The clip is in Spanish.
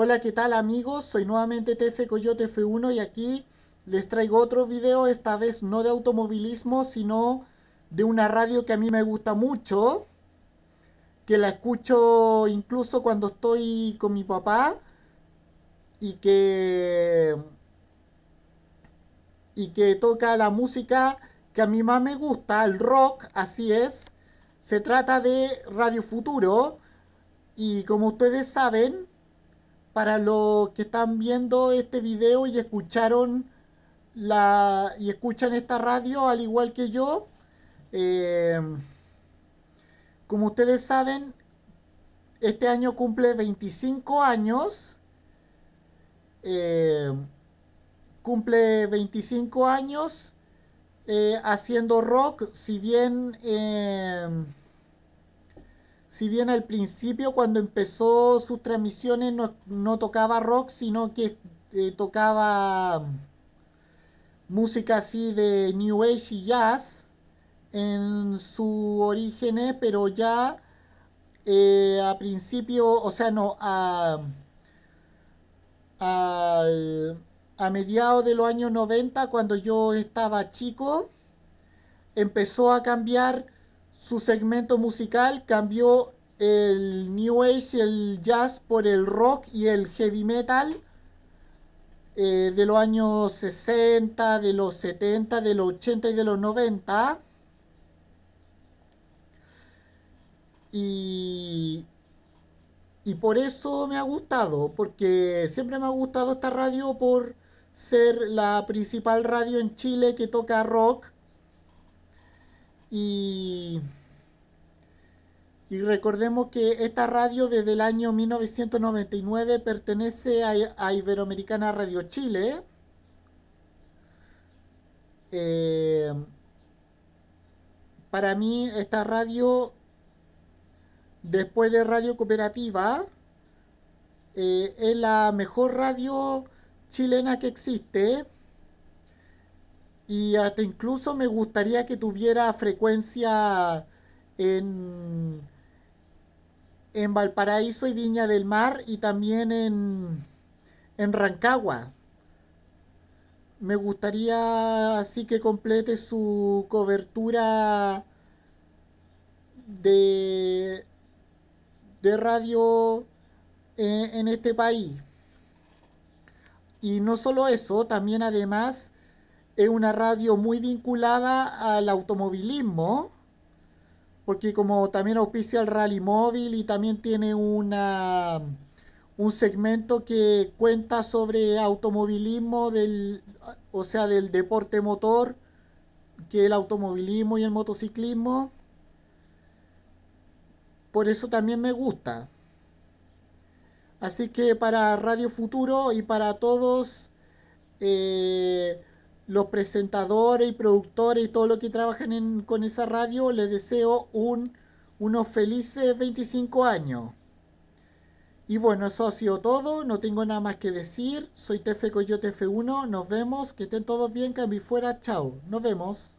Hola, ¿qué tal amigos? Soy nuevamente TF Coyote F1 y aquí les traigo otro video, esta vez no de automovilismo, sino de una radio que a mí me gusta mucho, que la escucho incluso cuando estoy con mi papá y que y que toca la música que a mí más me gusta, el rock, así es. Se trata de Radio Futuro y como ustedes saben, para los que están viendo este video y escucharon la y escuchan esta radio al igual que yo. Eh, como ustedes saben, este año cumple 25 años. Eh, cumple 25 años eh, haciendo rock, si bien si bien al principio cuando empezó sus transmisiones no, tocaba rock, sino que eh, tocaba mm, música así de New Age y jazz en sus orígenes. pero ya eh, a principio, o sea, no, a, a mediados de los años 90, cuando yo estaba chico, empezó a cambiar su segmento musical cambió el New Age y el jazz por el rock y el heavy metal eh, de los años 60, de los 70, de los 80 y de los 90. Y, y por eso me ha gustado, porque siempre me ha gustado esta radio por ser la principal radio en Chile que toca rock y, recordemos que esta radio desde el año 1999 pertenece a, Iberoamericana Radio Chile. Eh, para mí esta radio, después de Radio Cooperativa, eh, es la mejor radio chilena que existe. Y hasta incluso me gustaría que tuviera frecuencia en, en Valparaíso y Viña del Mar y también en, Rancagua. Me gustaría así que complete su cobertura de, de radio en, en este país. Y no solo eso, también además es una radio muy vinculada al automovilismo, porque como también auspicia el rally móvil y también tiene una, un segmento que cuenta sobre automovilismo, del, o sea, del deporte motor, que el automovilismo y el motociclismo. Por eso también me gusta. Así que para Radio Futuro y para todos, eh, los presentadores y productores y todos los que trabajan en, con esa radio, les deseo un, unos felices 25 años. Y bueno, eso ha sido todo, no tengo nada más que decir. Soy Tefe Coyote F1, nos vemos, que estén todos bien, cambio fuera, chao, nos vemos.